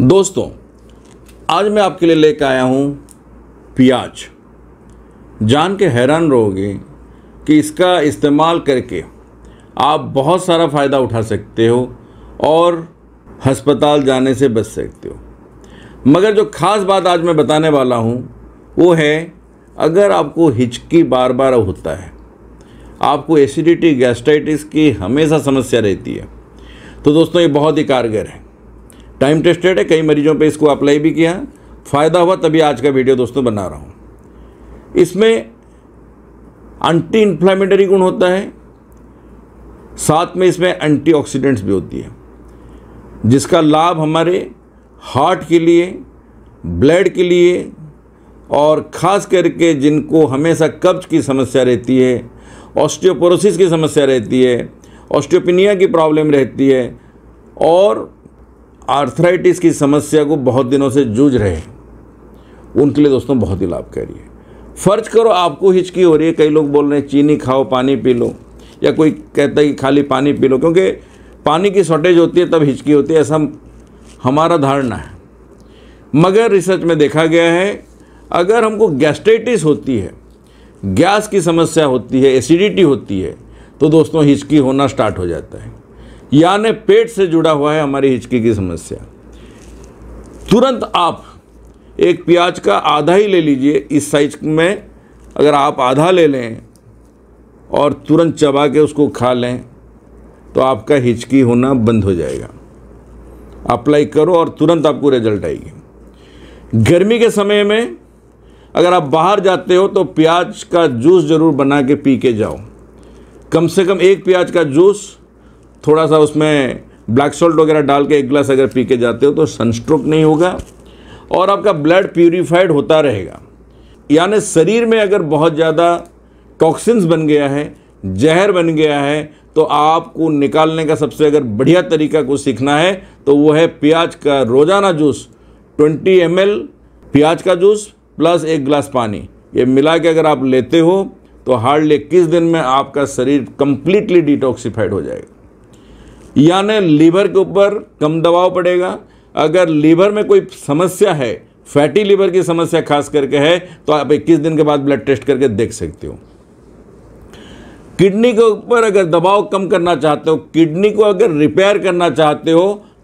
दोस्तों आज मैं आपके लिए लेकर आया हूँ प्याज जान के हैरान रहोगे कि इसका इस्तेमाल करके आप बहुत सारा फ़ायदा उठा सकते हो और हस्पताल जाने से बच सकते हो मगर जो ख़ास बात आज मैं बताने वाला हूँ वो है अगर आपको हिचकी बार बार होता है आपको एसिडिटी गैस्ट्राइटिस की हमेशा समस्या रहती है तो दोस्तों ये बहुत ही कारगर है टाइम टेस्टेड है कई मरीजों पे इसको अप्लाई भी किया फ़ायदा हुआ तभी आज का वीडियो दोस्तों बना रहा हूँ इसमें एंटी इन्फ्लामेटरी गुण होता है साथ में इसमें एंटीऑक्सीडेंट्स भी होती है जिसका लाभ हमारे हार्ट के लिए ब्लड के लिए और ख़ास करके जिनको हमेशा कब्ज की समस्या रहती है ऑस्टियोपोरोसिस की समस्या रहती है ऑस्टियोपिनिया की प्रॉब्लम रहती है और आर्थराइटिस की समस्या को बहुत दिनों से जूझ रहे हैं उनके लिए दोस्तों बहुत ही लाभकारी है फर्ज करो आपको हिचकी हो रही है कई लोग बोल रहे हैं चीनी खाओ पानी पी लो या कोई कहता है कि खाली पानी पी लो क्योंकि पानी की शॉर्टेज होती है तब हिचकी होती है ऐसा हमारा धारणा है मगर रिसर्च में देखा गया है अगर हमको गैस्ट्राइटिस होती है गैस की समस्या होती है एसिडिटी होती है तो दोस्तों हिचकी होना स्टार्ट हो जाता है यानी पेट से जुड़ा हुआ है हमारी हिचकी की समस्या तुरंत आप एक प्याज का आधा ही ले लीजिए इस साइज में अगर आप आधा ले लें और तुरंत चबा के उसको खा लें तो आपका हिचकी होना बंद हो जाएगा अप्लाई करो और तुरंत आपको रिजल्ट आएगी गर्मी के समय में अगर आप बाहर जाते हो तो प्याज का जूस ज़रूर बना के पी के जाओ कम से कम एक प्याज का जूस थोड़ा सा उसमें ब्लैक सॉल्ट वगैरह डाल के एक गिलास अगर पी के जाते हो तो सनस्ट्रोक नहीं होगा और आपका ब्लड प्योरीफाइड होता रहेगा यानी शरीर में अगर बहुत ज़्यादा टॉक्सिन्स बन गया है जहर बन गया है तो आपको निकालने का सबसे अगर बढ़िया तरीका को सीखना है तो वो है प्याज का रोज़ाना जूस 20 एम प्याज का जूस प्लस एक गिलास पानी ये मिला के अगर आप लेते हो तो हार्डली इक्कीस दिन में आपका शरीर कम्प्लीटली डिटॉक्सीफाइड हो जाएगा यानी लीवर के ऊपर कम दबाव पड़ेगा अगर लीवर में कोई समस्या है फैटी लीवर की समस्या खास करके है तो आप 21 दिन के बाद ब्लड टेस्ट करके देख सकते हो किडनी के ऊपर अगर दबाव कम करना चाहते हो किडनी को अगर रिपेयर करना चाहते हो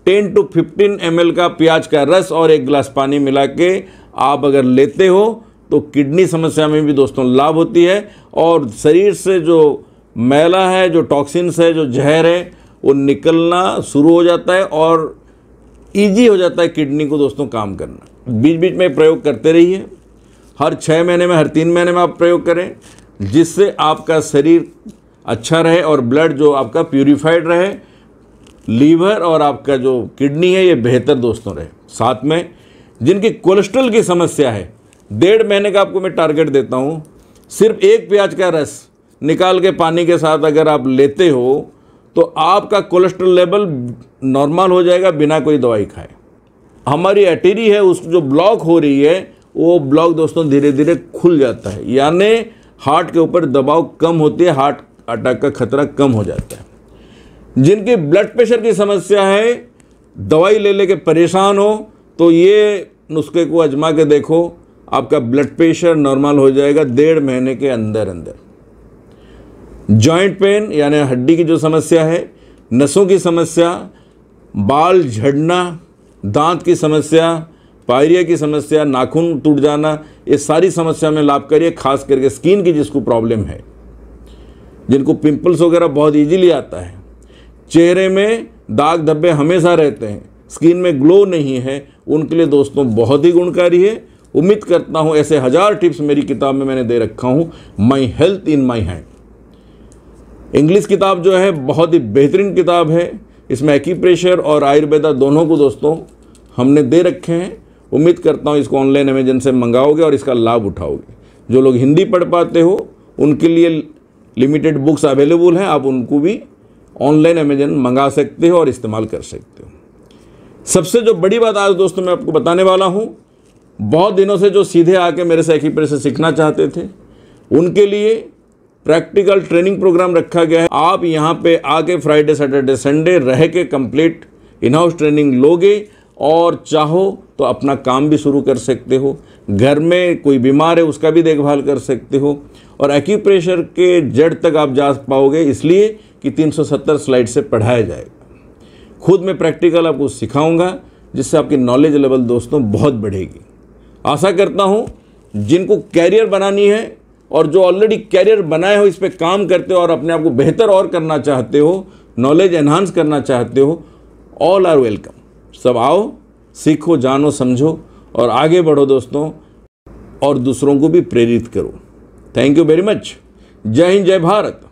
10 टू 15 एम का प्याज का रस और एक गिलास पानी मिला के आप अगर लेते हो तो किडनी समस्या में भी दोस्तों लाभ होती है और शरीर से जो मैला है जो टॉक्सिन्स है जो जहर है वो निकलना शुरू हो जाता है और ईजी हो जाता है किडनी को दोस्तों काम करना बीच बीच में प्रयोग करते रहिए हर छः महीने में हर तीन महीने में आप प्रयोग करें जिससे आपका शरीर अच्छा रहे और ब्लड जो आपका प्योरीफाइड रहे लीवर और आपका जो किडनी है ये बेहतर दोस्तों रहे साथ में जिनकी कोलेस्ट्रॉल की समस्या है डेढ़ महीने का आपको मैं टारगेट देता हूँ सिर्फ एक प्याज का रस निकाल के पानी के साथ अगर आप लेते हो तो आपका कोलेस्ट्रॉल लेवल नॉर्मल हो जाएगा बिना कोई दवाई खाए हमारी एटेरी है उस जो ब्लॉक हो रही है वो ब्लॉक दोस्तों धीरे धीरे खुल जाता है यानी हार्ट के ऊपर दबाव कम होती है हार्ट अटैक का खतरा कम हो जाता है जिनकी ब्लड प्रेशर की समस्या है दवाई ले लेके परेशान हो तो ये नुस्खे को आजमा के देखो आपका ब्लड प्रेशर नॉर्मल हो जाएगा डेढ़ महीने के अंदर अंदर जॉइंट पेन यानी हड्डी की जो समस्या है नसों की समस्या बाल झड़ना दांत की समस्या पायरिया की समस्या नाखून टूट जाना ये सारी समस्या में लाभ करिए खास करके स्किन की जिसको प्रॉब्लम है जिनको पिंपल्स वगैरह बहुत इजीली आता है चेहरे में दाग धब्बे हमेशा रहते हैं स्किन में ग्लो नहीं है उनके लिए दोस्तों बहुत ही गुणकारी है उम्मीद करता हूँ ऐसे हज़ार टिप्स मेरी किताब में मैंने दे रखा हूँ my health in my hand English किताब जो है बहुत ही बेहतरीन किताब है इसमें एक्यूप्रेशर और आयुर्वेदा दोनों को दोस्तों हमने दे रखे हैं उम्मीद करता हूँ इसको ऑनलाइन अमेजन से मंगाओगे और इसका लाभ उठाओगे जो लोग हिंदी पढ़ पाते हो उनके लिए लिमिटेड बुक्स अवेलेबल हैं आप उनको भी ऑनलाइन अमेजन मंगा सकते हो और इस्तेमाल कर सकते हो सबसे जो बड़ी बात आज दोस्तों मैं आपको बताने वाला हूँ बहुत दिनों से जो सीधे आके मेरे से एक्यूप्रेशर सीखना चाहते थे उनके लिए प्रैक्टिकल ट्रेनिंग प्रोग्राम रखा गया है आप यहाँ पे आके फ्राइडे सैटरडे संडे रह के कंप्लीट इन हाउस ट्रेनिंग लोगे और चाहो तो अपना काम भी शुरू कर सकते हो घर में कोई बीमार है उसका भी देखभाल कर सकते हो और एक्यूप्रेशर के जड़ तक आप जा पाओगे इसलिए कि 370 स्लाइड से पढ़ाया जाएगा खुद मैं प्रैक्टिकल आपको सिखाऊंगा जिससे आपकी नॉलेज लेवल दोस्तों बहुत बढ़ेगी आशा करता हूँ जिनको कैरियर बनानी है और जो ऑलरेडी कैरियर बनाए हो इस पर काम करते हो और अपने आप को बेहतर और करना चाहते हो नॉलेज एनहांस करना चाहते हो ऑल आर वेलकम सब आओ सीखो जानो समझो और आगे बढ़ो दोस्तों और दूसरों को भी प्रेरित करो थैंक यू वेरी मच जय हिंद जय भारत